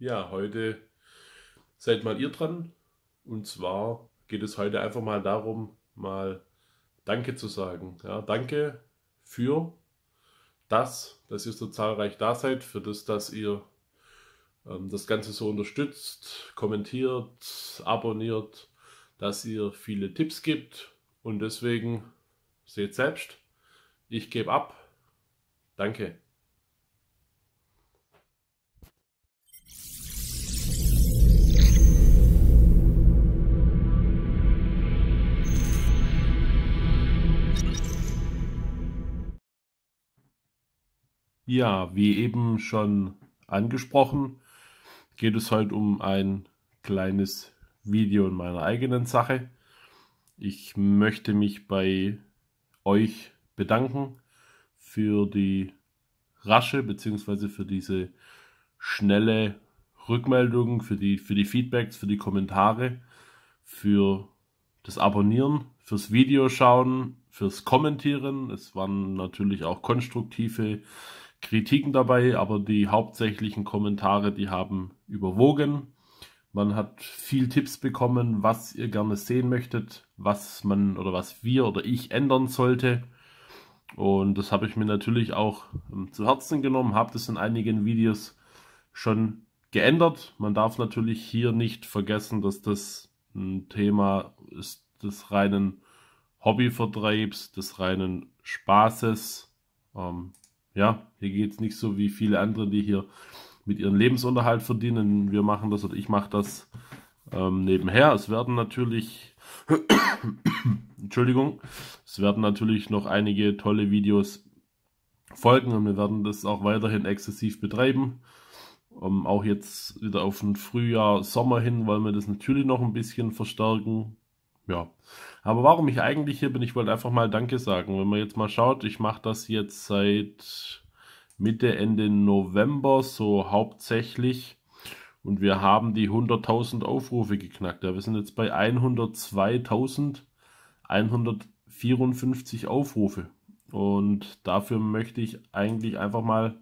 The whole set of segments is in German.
Ja, heute seid mal ihr dran. Und zwar geht es heute einfach mal darum, mal Danke zu sagen. Ja, danke für das, dass ihr so zahlreich da seid, für das, dass ihr ähm, das Ganze so unterstützt, kommentiert, abonniert, dass ihr viele Tipps gibt. Und deswegen seht selbst, ich gebe ab. Danke. Ja, wie eben schon angesprochen, geht es heute um ein kleines Video in meiner eigenen Sache. Ich möchte mich bei euch bedanken für die rasche bzw. für diese schnelle Rückmeldung, für die, für die Feedbacks, für die Kommentare, für das Abonnieren, fürs Video schauen, fürs Kommentieren. Es waren natürlich auch konstruktive Kritiken dabei, aber die hauptsächlichen Kommentare, die haben überwogen. Man hat viel Tipps bekommen, was ihr gerne sehen möchtet, was man oder was wir oder ich ändern sollte. Und das habe ich mir natürlich auch ähm, zu Herzen genommen, habe das in einigen Videos schon geändert. Man darf natürlich hier nicht vergessen, dass das ein Thema ist des reinen Hobbyvertreibs, des reinen Spaßes. Ähm, ja, hier geht es nicht so wie viele andere, die hier mit ihrem Lebensunterhalt verdienen. Wir machen das oder ich mache das ähm, nebenher. Es werden natürlich, Entschuldigung, es werden natürlich noch einige tolle Videos folgen und wir werden das auch weiterhin exzessiv betreiben. Um, ähm, auch jetzt wieder auf den Frühjahr, Sommer hin wollen wir das natürlich noch ein bisschen verstärken ja. Aber warum ich eigentlich hier bin, ich wollte einfach mal Danke sagen. Wenn man jetzt mal schaut, ich mache das jetzt seit Mitte, Ende November so hauptsächlich. Und wir haben die 100.000 Aufrufe geknackt. Ja, wir sind jetzt bei 102.154 Aufrufe. Und dafür möchte ich eigentlich einfach mal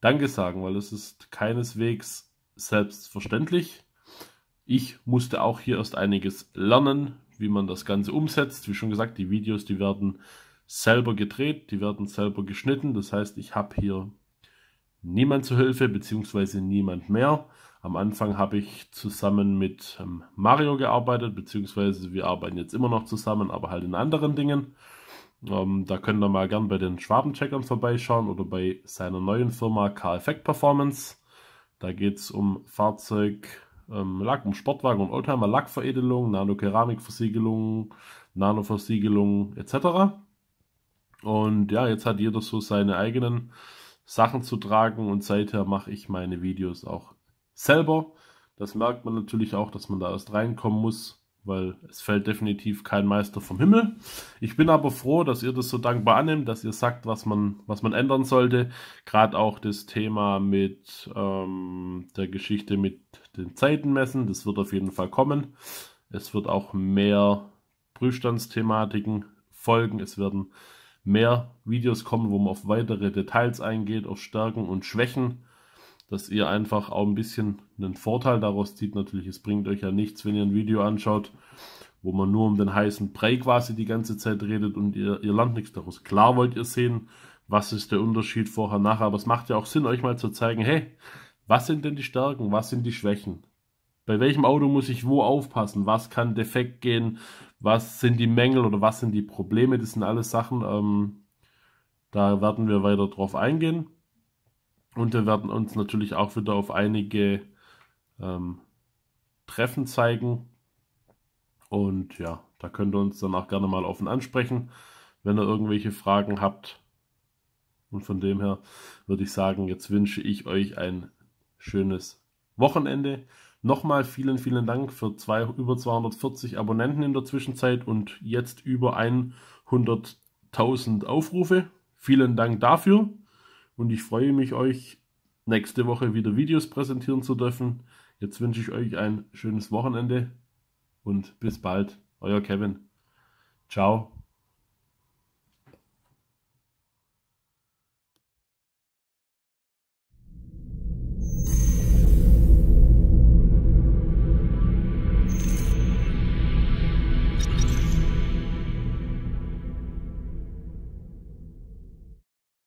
Danke sagen, weil es ist keineswegs selbstverständlich. Ich musste auch hier erst einiges lernen, wie man das Ganze umsetzt. Wie schon gesagt, die Videos, die werden selber gedreht, die werden selber geschnitten. Das heißt, ich habe hier niemand zur Hilfe, beziehungsweise niemand mehr. Am Anfang habe ich zusammen mit ähm, Mario gearbeitet, beziehungsweise wir arbeiten jetzt immer noch zusammen, aber halt in anderen Dingen. Ähm, da könnt ihr mal gern bei den Schwabencheckern vorbeischauen oder bei seiner neuen Firma Car Effect Performance. Da geht es um Fahrzeug, ähm, Lack um Sportwagen und Oldtimer, Lackveredelung, Nano-Keramikversiegelung, Nano-Versiegelung etc. Und ja, jetzt hat jeder so seine eigenen Sachen zu tragen und seither mache ich meine Videos auch selber. Das merkt man natürlich auch, dass man da erst reinkommen muss weil es fällt definitiv kein Meister vom Himmel. Ich bin aber froh, dass ihr das so dankbar annimmt, dass ihr sagt, was man, was man ändern sollte. Gerade auch das Thema mit ähm, der Geschichte mit den Zeitenmessen, das wird auf jeden Fall kommen. Es wird auch mehr Prüfstandsthematiken folgen. Es werden mehr Videos kommen, wo man auf weitere Details eingeht, auf Stärken und Schwächen dass ihr einfach auch ein bisschen einen Vorteil daraus zieht. Natürlich, es bringt euch ja nichts, wenn ihr ein Video anschaut, wo man nur um den heißen Brei quasi die ganze Zeit redet und ihr, ihr lernt nichts daraus. Klar wollt ihr sehen, was ist der Unterschied vorher, nachher, aber es macht ja auch Sinn, euch mal zu zeigen, hey, was sind denn die Stärken, was sind die Schwächen? Bei welchem Auto muss ich wo aufpassen? Was kann defekt gehen? Was sind die Mängel oder was sind die Probleme? Das sind alles Sachen, ähm, da werden wir weiter drauf eingehen. Und wir werden uns natürlich auch wieder auf einige ähm, Treffen zeigen. Und ja, da könnt ihr uns dann auch gerne mal offen ansprechen, wenn ihr irgendwelche Fragen habt. Und von dem her würde ich sagen, jetzt wünsche ich euch ein schönes Wochenende. Nochmal vielen, vielen Dank für zwei, über 240 Abonnenten in der Zwischenzeit und jetzt über 100.000 Aufrufe. Vielen Dank dafür und ich freue mich, euch nächste Woche wieder Videos präsentieren zu dürfen. Jetzt wünsche ich euch ein schönes Wochenende und bis bald, euer Kevin. Ciao.